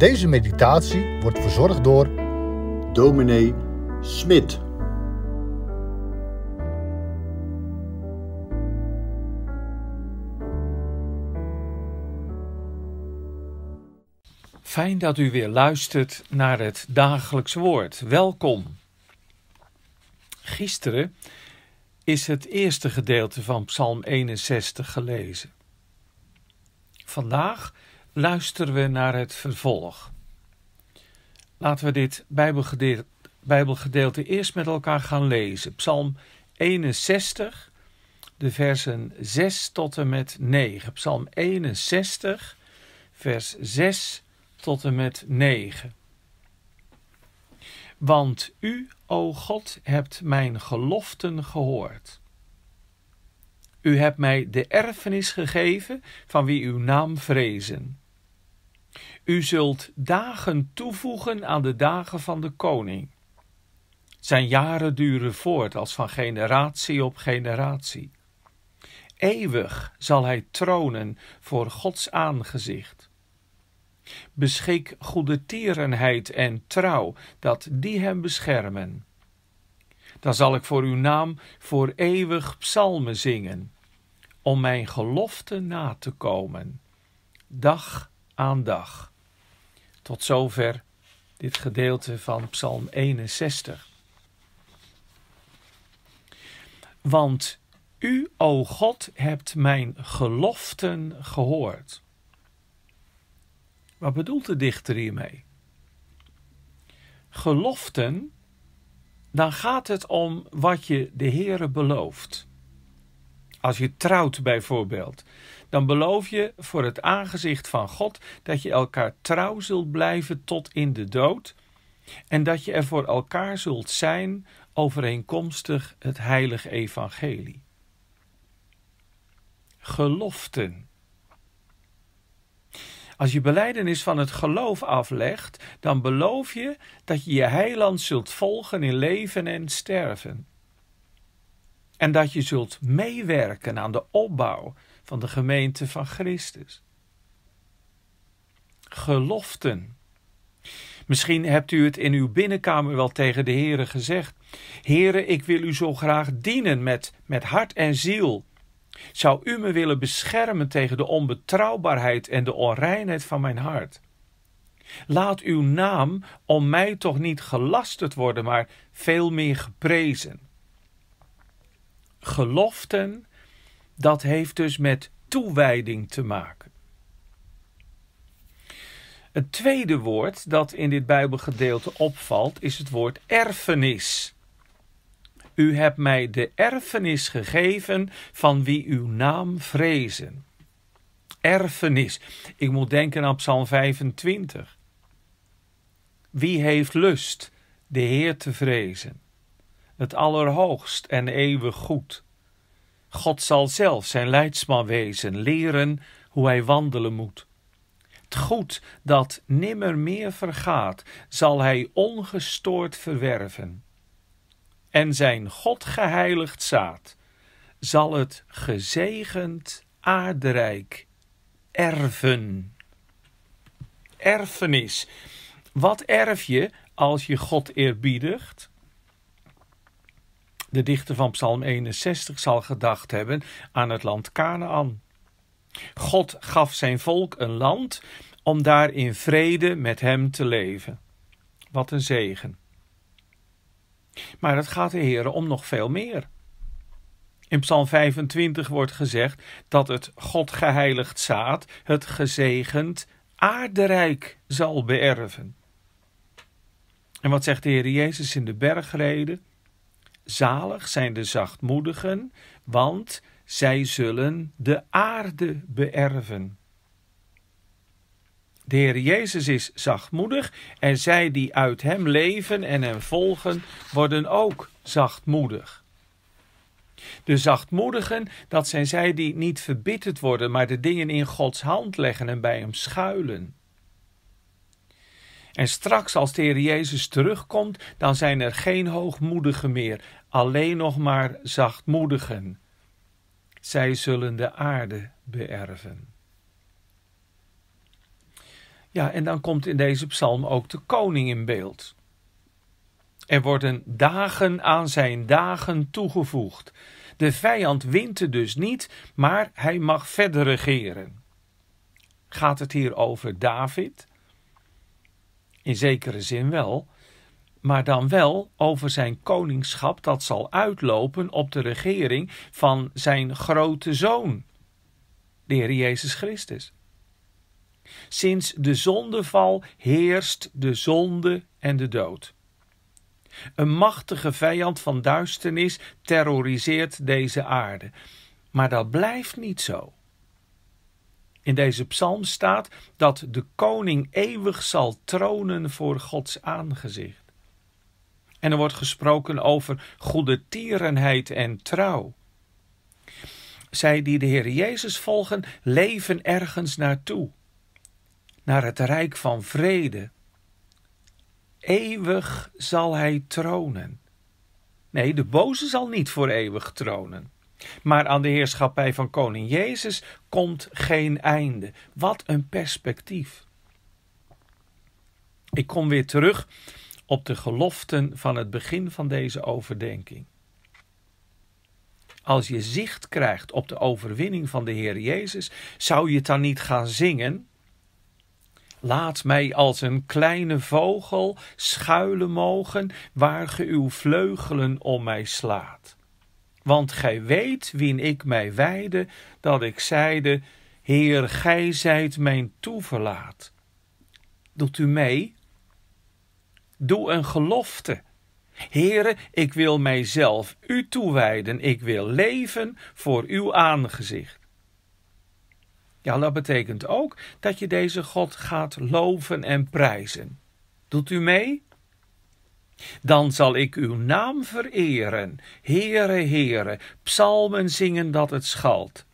Deze meditatie wordt verzorgd door dominee Smit. Fijn dat u weer luistert naar het dagelijks woord. Welkom. Gisteren is het eerste gedeelte van Psalm 61 gelezen. Vandaag luisteren we naar het vervolg. Laten we dit Bijbelgedeelte, Bijbelgedeelte eerst met elkaar gaan lezen. Psalm 61, de versen 6 tot en met 9. Psalm 61, vers 6 tot en met 9. Want u, o God, hebt mijn geloften gehoord. U hebt mij de erfenis gegeven van wie uw naam vrezen. U zult dagen toevoegen aan de dagen van de koning. Zijn jaren duren voort als van generatie op generatie. Eeuwig zal hij tronen voor Gods aangezicht. Beschik goede tierenheid en trouw, dat die hem beschermen. Dan zal ik voor uw naam voor eeuwig psalmen zingen, om mijn geloften na te komen, dag aan dag. Tot zover dit gedeelte van Psalm 61. Want u, o God, hebt mijn geloften gehoord. Wat bedoelt de dichter hiermee? Geloften dan gaat het om wat je de Heere belooft. Als je trouwt bijvoorbeeld, dan beloof je voor het aangezicht van God dat je elkaar trouw zult blijven tot in de dood en dat je er voor elkaar zult zijn overeenkomstig het heilige evangelie. Geloften. Als je beleidenis van het geloof aflegt, dan beloof je dat je je heiland zult volgen in leven en sterven. En dat je zult meewerken aan de opbouw van de gemeente van Christus. Geloften. Misschien hebt u het in uw binnenkamer wel tegen de Heere gezegd. Heere, ik wil u zo graag dienen met, met hart en ziel. Zou u me willen beschermen tegen de onbetrouwbaarheid en de onreinheid van mijn hart? Laat uw naam om mij toch niet gelasterd worden, maar veel meer geprezen. Geloften, dat heeft dus met toewijding te maken. Het tweede woord dat in dit Bijbelgedeelte opvalt is het woord erfenis. U hebt mij de erfenis gegeven van wie uw naam vrezen. Erfenis. Ik moet denken aan Psalm 25. Wie heeft lust de Heer te vrezen? Het Allerhoogst en eeuwig goed. God zal zelf zijn leidsman wezen, leren hoe hij wandelen moet. Het goed dat nimmer meer vergaat, zal hij ongestoord verwerven en zijn God geheiligd zaad, zal het gezegend aardrijk erven. Erfenis. Wat erf je als je God eerbiedigt? De dichter van Psalm 61 zal gedacht hebben aan het land Canaan. God gaf zijn volk een land om daar in vrede met hem te leven. Wat een zegen. Maar het gaat de Heer om nog veel meer. In Psalm 25 wordt gezegd dat het God geheiligd zaad het gezegend aardrijk zal beerven. En wat zegt de Heer Jezus in de bergreden? Zalig zijn de zachtmoedigen, want zij zullen de aarde beerven. De Heer Jezus is zachtmoedig en zij die uit Hem leven en Hem volgen, worden ook zachtmoedig. De zachtmoedigen, dat zijn zij die niet verbitterd worden, maar de dingen in Gods hand leggen en bij Hem schuilen. En straks als de Heer Jezus terugkomt, dan zijn er geen hoogmoedigen meer, alleen nog maar zachtmoedigen. Zij zullen de aarde beërven. Ja, en dan komt in deze psalm ook de koning in beeld. Er worden dagen aan zijn dagen toegevoegd. De vijand wint er dus niet, maar hij mag verder regeren. Gaat het hier over David? In zekere zin wel, maar dan wel over zijn koningschap dat zal uitlopen op de regering van zijn grote zoon, de Heer Jezus Christus. Sinds de zondeval heerst de zonde en de dood. Een machtige vijand van duisternis terroriseert deze aarde. Maar dat blijft niet zo. In deze psalm staat dat de koning eeuwig zal tronen voor Gods aangezicht. En er wordt gesproken over tierenheid en trouw. Zij die de Heer Jezus volgen, leven ergens naartoe naar het rijk van vrede. Eeuwig zal hij tronen. Nee, de boze zal niet voor eeuwig tronen. Maar aan de heerschappij van koning Jezus komt geen einde. Wat een perspectief. Ik kom weer terug op de geloften van het begin van deze overdenking. Als je zicht krijgt op de overwinning van de Heer Jezus, zou je het dan niet gaan zingen? Laat mij als een kleine vogel schuilen mogen waar ge uw vleugelen om mij slaat. Want gij weet, wien ik mij wijde, dat ik zeide: Heer, gij zijt mijn toeverlaat. Doet u mee? Doe een gelofte. Heere, ik wil mijzelf u toewijden, ik wil leven voor uw aangezicht. Ja, dat betekent ook dat je deze God gaat loven en prijzen. Doet u mee? Dan zal ik uw naam vereren. Heere, Heere, psalmen zingen dat het schalt.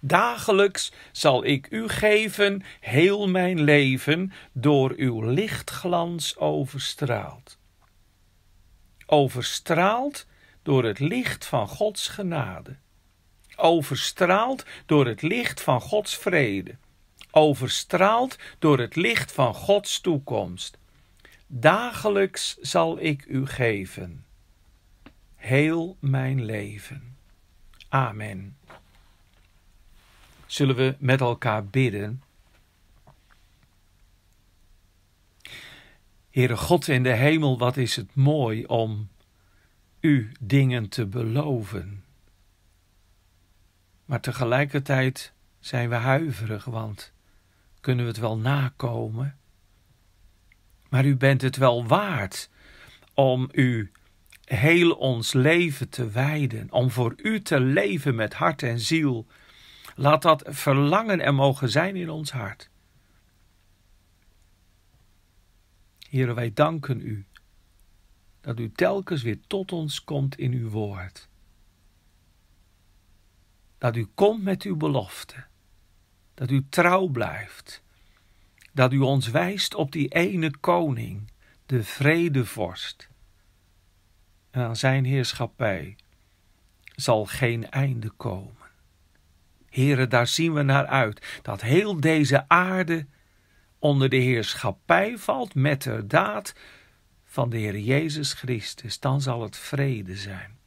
Dagelijks zal ik u geven heel mijn leven, door uw lichtglans overstraald. Overstraald door het licht van Gods genade overstraald door het licht van Gods vrede, overstraald door het licht van Gods toekomst. Dagelijks zal ik u geven, heel mijn leven. Amen. Zullen we met elkaar bidden? Heere God in de hemel, wat is het mooi om u dingen te beloven. Maar tegelijkertijd zijn we huiverig, want kunnen we het wel nakomen? Maar u bent het wel waard om u heel ons leven te wijden, om voor u te leven met hart en ziel. Laat dat verlangen er mogen zijn in ons hart. Heren, wij danken u dat u telkens weer tot ons komt in uw woord dat u komt met uw belofte, dat u trouw blijft, dat u ons wijst op die ene koning, de vredevorst. En aan zijn heerschappij zal geen einde komen. Heren, daar zien we naar uit, dat heel deze aarde onder de heerschappij valt met de daad van de Heer Jezus Christus. Dan zal het vrede zijn.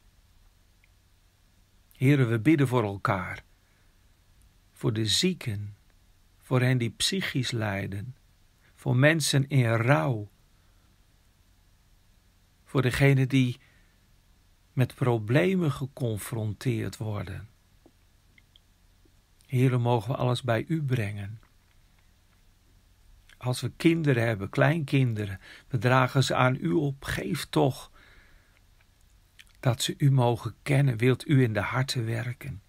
Heeren, we bidden voor elkaar. Voor de zieken, voor hen die psychisch lijden, voor mensen in rouw, voor degenen die met problemen geconfronteerd worden. Heeren, mogen we alles bij u brengen. Als we kinderen hebben, kleinkinderen, we dragen ze aan u op. Geef toch dat ze u mogen kennen, wilt u in de harten werken.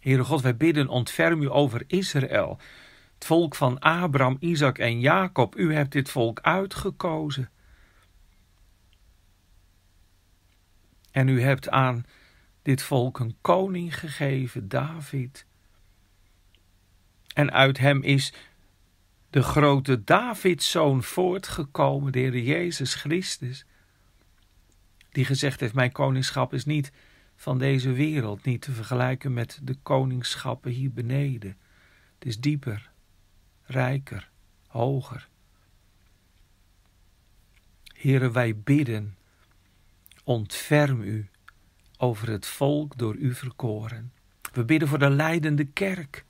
Heere God, wij bidden, ontferm u over Israël, het volk van Abraham, Isaac en Jacob. U hebt dit volk uitgekozen. En u hebt aan dit volk een koning gegeven, David. En uit hem is de grote Davidzoon voortgekomen, de Heer Jezus Christus die gezegd heeft: Mijn koningschap is niet van deze wereld, niet te vergelijken met de koningschappen hier beneden. Het is dieper, rijker, hoger. Heren, wij bidden, ontferm u over het volk door u verkoren. We bidden voor de leidende kerk.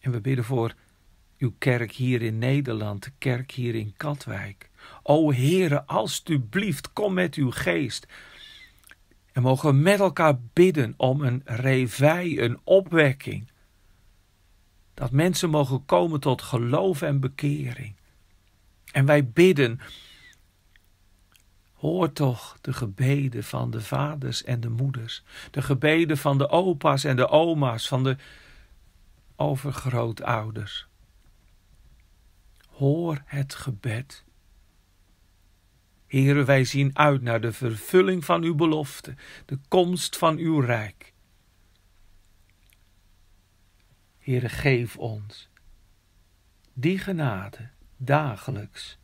En we bidden voor uw kerk hier in Nederland, de kerk hier in Katwijk. O Heere, alstublieft, kom met uw geest. En mogen we met elkaar bidden om een revij, een opwekking. Dat mensen mogen komen tot geloof en bekering. En wij bidden. Hoor toch de gebeden van de vaders en de moeders, de gebeden van de opa's en de oma's, van de overgrootouders. Hoor het gebed Heer, wij zien uit naar de vervulling van uw belofte, de komst van uw rijk. Heer, geef ons die genade dagelijks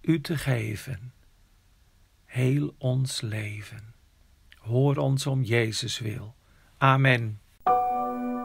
u te geven. Heel ons leven. Hoor ons om Jezus wil. Amen.